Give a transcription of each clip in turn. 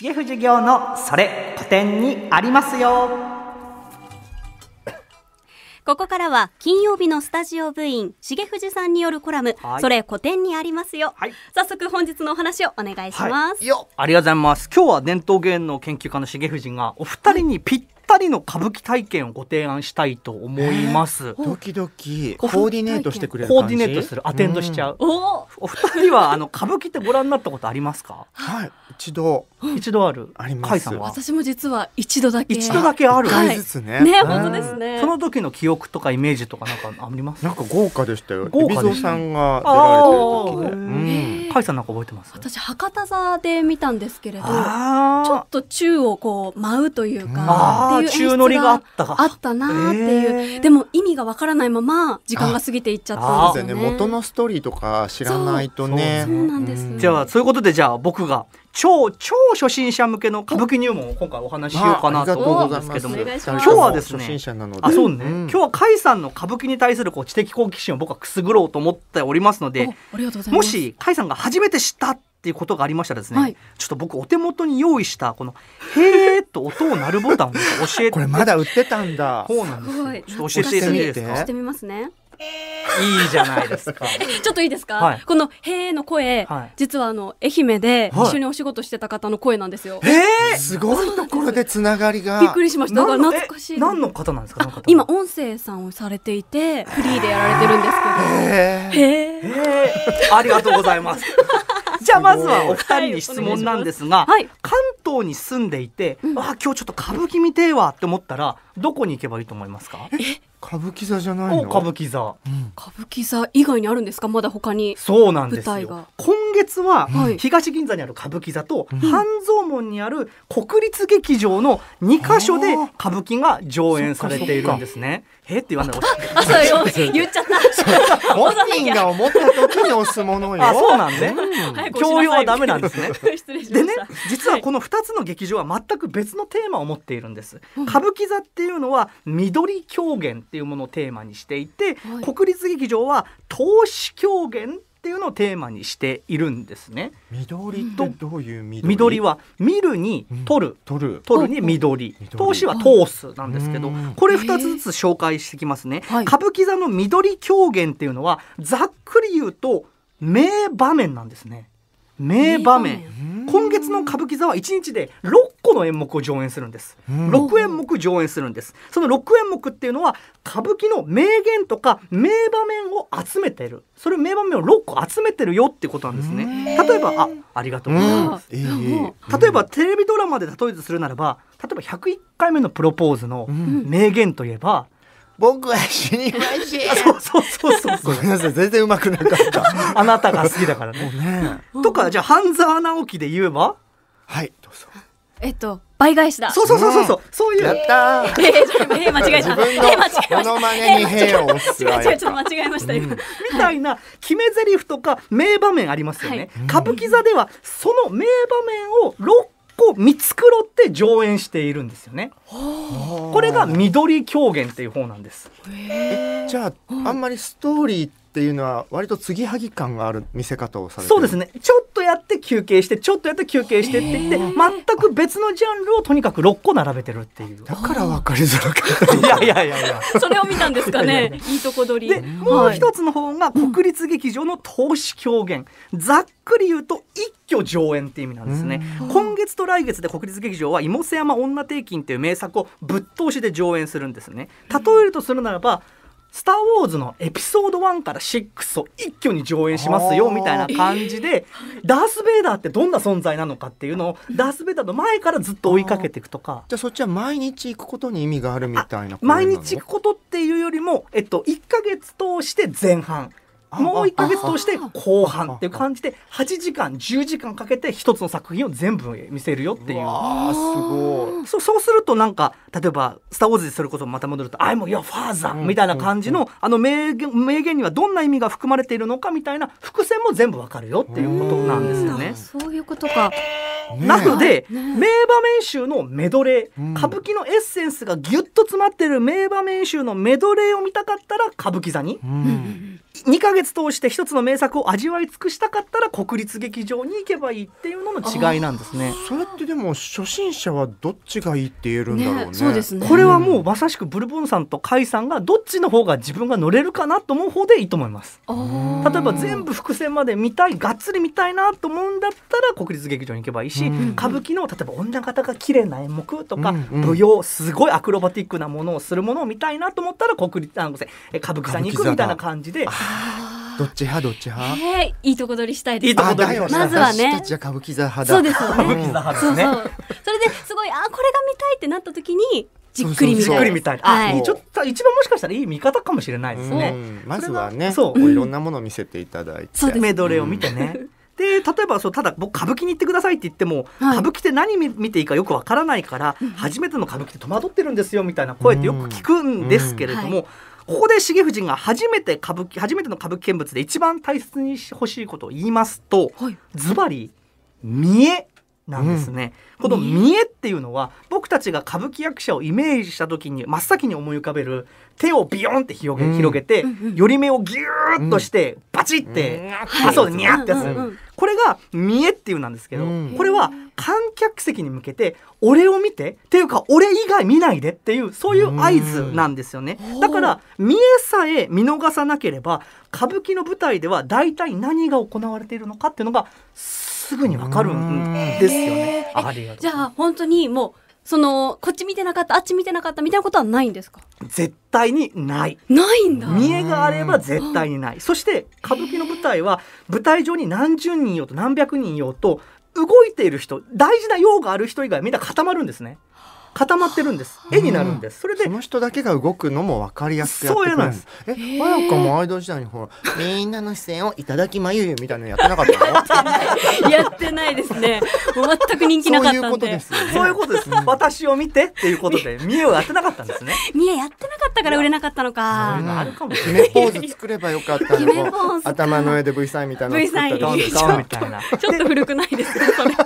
重藤業のそれ古典にありますよここからは金曜日のスタジオ部員重藤さんによるコラム、はい、それ古典にありますよ、はい、早速本日のお話をお願いします、はい、ありがとうございます今日は伝統芸能研究家の重藤がお二人にぴったりの歌舞伎体験をご提案したいと思います、えー、ドキドキコーディネートしてくれるコーディネートするアテンドしちゃう、うん、おお二人はあの歌舞伎ってご覧になったことありますかはい一度一度ある。あります。私も実は一度だけ。一度だけある。はい、ね。ね、本当ですね。その時の記憶とかイメージとかなんかあります。なんか豪華でしたよ。豪華さんが出られてる時で。海さんなんか覚えてます。私博多座で見たんですけれど、ちょっと宙をこう舞うというか、っていう宙乗りがあったあったなっていう。でも意味がわからないまま時間が過ぎていっちゃったんですよね。元のストーリーとか知らないとね。そうなんです。ねじゃあそういうことでじゃあ僕が超超初心者向けの歌舞伎入門を今回お話ししようかなと思うんですけども、今日はですねあそうね、今日は甲斐さんの歌舞伎に対するこう知的好奇心を僕はくすぐろうと思っておりますのでもし甲斐さんが初めて知ったっていうことがありましたらですね、はい、ちょっと僕お手元に用意したこの「へえ」と音を鳴るボタンを教えてこれまだ売ってたんだそうなんですちょっと教えていただいてですかしてみますねいいじゃないですか。ちょっといいですか、はい、この「へーの声、はい、実はあの愛媛で一緒にお仕事してた方の声なんですよ。えー、すごいところでつながりが。びっくりしました。だから懐かしい。何の方なんですか今、音声さんをされていて、フリーでやられてるんですけど。へー。へー。へーありがとうございます。じゃあまずはお二人に質問なんですが、はい、関東に住んでいて、うん、あ今日ちょっと歌舞伎見てえわって思ったらどこに行けばいいと思いますかえ歌舞伎座じゃないの歌舞伎座、うん、歌舞伎座以外にあるんですかまだ他にそうなんですよ今月は東銀座にある歌舞伎座と半蔵門にある国立劇場の2箇所で歌舞伎が上演されているんですね。えって言わない。あ、そう 言っちゃった。本人が思った時に押すものよ。そうなんね。強要はダメなんですね。でね、実はこの2つの劇場は全く別のテーマを持っているんです。歌舞伎座っていうのは緑狂言っていうものをテーマにしていて、国立劇場は投資狂言っていうのをテーマにしているんですね。緑とどういう緑緑は見るに取る、取る取るに緑投資は通すなんですけどこれ2つずつ紹介してきますね。歌舞伎座の緑狂言っていうのはざっくり言うと名場面なんですね。名場面今月の歌舞伎座は1日で6の演目を上演するんです、六演目上演するんですその6演目っていうのは歌舞伎の名言とか名場面を集めてるそれ名場面を6個集めてるよってことなんですね例えばあありがとうございます、例えばテレビドラマで例えずするならば例えば101回目のプロポーズの名言といえば、僕は死にましそうそうそうそう。ごめんなさい、全然うまくなかった。あなたが好きだからね。ねとか、じゃあ、半沢直樹で言えばはい、どうぞ。えっと倍返しだ。そうそうそうそうそう、ん、そういう。やったー。えー、そえへ間違えた。自分た。モノマネにへを押す。違う違うちゃっと間違えました今。うん、みたいな決め台詞とか名場面ありますよね。はい、歌舞伎座ではその名場面を六個見繕って上演しているんですよね。これが緑狂言っていう方なんです。えじゃああんまりストーリーっていうのは割と継ぎはぎ感がある見せ方をされてそうですねちょっとやって休憩してちょっとやって休憩してって言って全く別のジャンルをとにかく6個並べてるっていうだから分かりづらかった いやいやいやいやそれを見たんですかね いいとこ取りでもう一つの方が国立劇場の投資狂言、うん、ざっくり言うと一挙上演っていう意味なんですね、うん、今月と来月で国立劇場は「妹瀬山女帝金」っていう名作をぶっ通しで上演するんですね例えるとするならば、うんスター・ウォーズ」のエピソード1から6を一挙に上映しますよみたいな感じでダース・ベイダーってどんな存在なのかっていうのをダース・ベイダーの前からずっと追いかけていくとかじゃあそっちは毎日行くことに意味があるみたいな毎日行くことっていうよりも、えっと、1か月通して前半もう1か月通して後半っていう感じで8時間10時間かけて一つの作品を全部見せるよっていうあすごいそそうするとなんか例えば「スター・ウォーズ」でそれこそまた戻ると「I'm your father」みたいな感じのあの名言名言にはどんな意味が含まれているのかみたいな伏線も全部わかるよっていうことなんですよね。そういうことかなので、名場面集のメドレー、歌舞伎のエッセンスがぎゅっと詰まってる名場面集のメドレーを見たかったら歌舞伎座に。2か月通して一つの名作を味わい尽くしたかったら国立劇場に行けばいいっていうのの違いなんですねそれってでも初心者はどっちがいいって言えるんだろうね、ね、そうですねこれはもうまさしくブルボンさんと甲斐さんがどっちの方が自分が乗れるかなと思う方でいいと思います例えば全部伏線まで見たいがっつり見たいなと思うんだったら国立劇場に行けばいいし、うん、歌舞伎の例えば女方が綺麗な演目とか、うんうん、舞踊すごいアクロバティックなものをするものを見たいなと思ったら国立あの歌舞伎さんに行くみたいな感じで。どっち派どっち派、えー、いいとこ取りしたいですまずはね歌舞伎座派そうですよね、うん、そうそうそれですごいあこれが見たいってなった時にじっくり見たい。じっくりあ、はい、ちょっと一番もしかしたらいい見方かもしれないですね。まずはね、そう、いろんなものを見せていただいて、メドレーを見てね。で例えばそうただ僕歌舞伎に行ってくださいって言っても、はい、歌舞伎って何見ていいかよくわからないから、初めての歌舞伎って戸惑ってるんですよみたいな声ってよく聞くんですけれども、ここで重藤が初めて歌舞伎初めての歌舞伎見物で一番大切にしてほしいことを言いますと、はい、ズバリ見えなんですね、うん、この見えっていうのは僕たちが歌舞伎役者をイメージした時に真っ先に思い浮かべる手をビヨンって広げ,、広げて、寄り目をギューッとしてチって、あ、そう、にゃってやつ。これが、見えっていうなんですけど、これは観客席に向けて、俺を見て、っていうか、俺以外見ないでっていう、そういう合図なんですよね。だから、見えさえ見逃さなければ、歌舞伎の舞台では大体何が行われているのかっていうのが、すぐにわかるんですよね。じゃあ、本当にもう、そのこっち見てなかったあっち見てなかったみたいなことはないんですか絶対にないないんだ見栄があれば絶対にないそして歌舞伎の舞台は舞台上に何十人よと何百人よと動いている人大事な用がある人以外みんな固まるんですね固まってるんです。絵になるんです。それで。その人だけが動くのも分かりやすくやってくるそうなんです。え、親子もアイドル時代にほら、みんなの視線をいただきまゆゆみたいなのやってなかったの やってないですね。全く人気なかったんで。そういうことです、ね、そういうことです。私を見てっていうことで、見栄をやってなかったんですね。見栄やってなかったから売れなかったのか。そうポーズ作ればよかったの頭の上で V サインみたいなの作った。V サイン。ちょっと古くないですか、それ。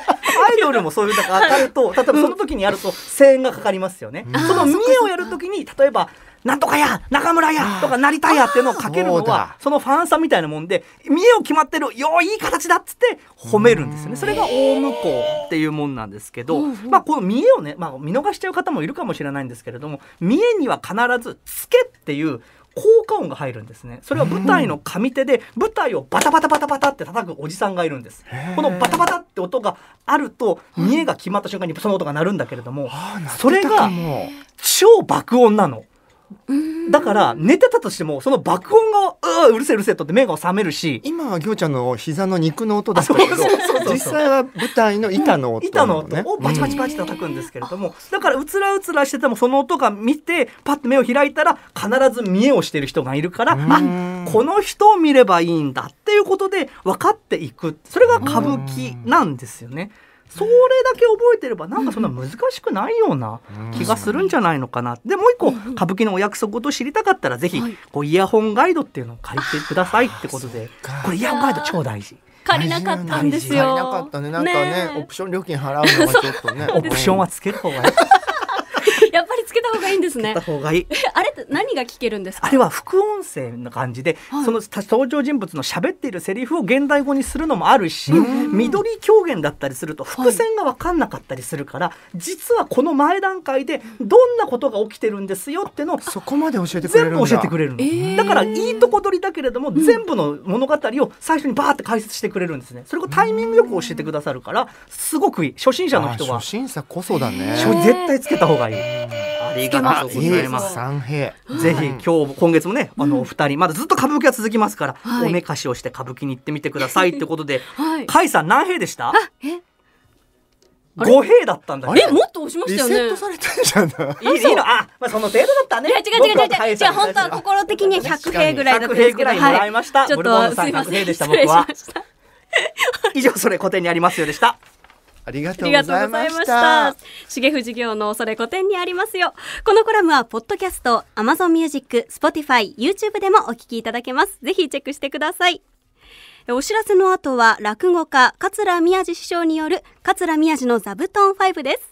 イドルもそういうのが当たると、例えばその時にやると声援がかかりますよね。うん、その見栄をやる時に、例えば、なんとかや中村やとか成田やっていうのをかけるのはそのファンさみたいなもんで見栄を決まってるよいい形だっつって褒めるんですよねそれが大向こうっていうもんなんですけど、まあ、この見栄をね、まあ、見逃しちゃう方もいるかもしれないんですけれども見栄には必ずつけっていう効果音が入るんですねそれは舞台の上手で舞台をバタバタバタバタって叩くおじさんがいるんですこのバタバタって音があると見えが決まった瞬間にその音が鳴るんだけれどもそれが超爆音なの。だから寝てたとしてもその爆音がううるせえうるせえとって目が覚めるし今は行ちゃんの膝の肉の音だったけど実際は舞台の板の音、ね、板の音をバチバチバチ叩くんですけれども、だからうつらうつらしててもその音が見てパッと目を開いたら必ず見えをしてる人がいるからあこの人を見ればいいんだっていうことで分かっていくそれが歌舞伎なんですよね。うそれだけ覚えてればなんかそんな難しくないような気がするんじゃないのかな、でもう一個歌舞伎のお約束事知りたかったらぜひこうイヤホンガイドっていうのを書いてくださいってことでこれイヤホンガイド超大事。借りなかったんですよ。借りなかったね。なんかね、ねオプション料金払うのはちょっとね。オプションはつける方がいい。りつけた方がいいんですね。あれって何が聞けるんですか。あれは副音声の感じで、はい、その登場人物の喋っているセリフを現代語にするのもあるし、緑狂言だったりすると伏線が分かんなかったりするから、はい、実はこの前段階でどんなことが起きてるんですよってのそこまで教えて全部教えてくれるの。えー、だからいいとこ取りだけれども、全部の物語を最初にバーって解説してくれるんですね。それをタイミングよく教えてくださるから、すごくいい。初心者の人は。初心者こそだね。絶対つけた方がいい。いいかなと思います。ぜひ今日今月もねあのお二人まだずっと歌舞伎は続きますから、おめかしをして歌舞伎に行ってみてくださいってことで、はい、さん何平でした？五平だったんだけど。え、もっと押しましたよね。リセットされたんじゃない。いいいの、あ、まあその程度だったね。違う違う違う違う。本当は心的に百平ぐらいだったんですけど、はい。ちょっとすいません。兵でした僕は。以上それ古典にありますよでした。ありがとうございました重藤業のそれ古典にありますよこのコラムはポッドキャスト Amazon Music、Spotify、YouTube でもお聞きいただけますぜひチェックしてくださいお知らせの後は落語家桂宮治師匠による桂宮治の座布団5です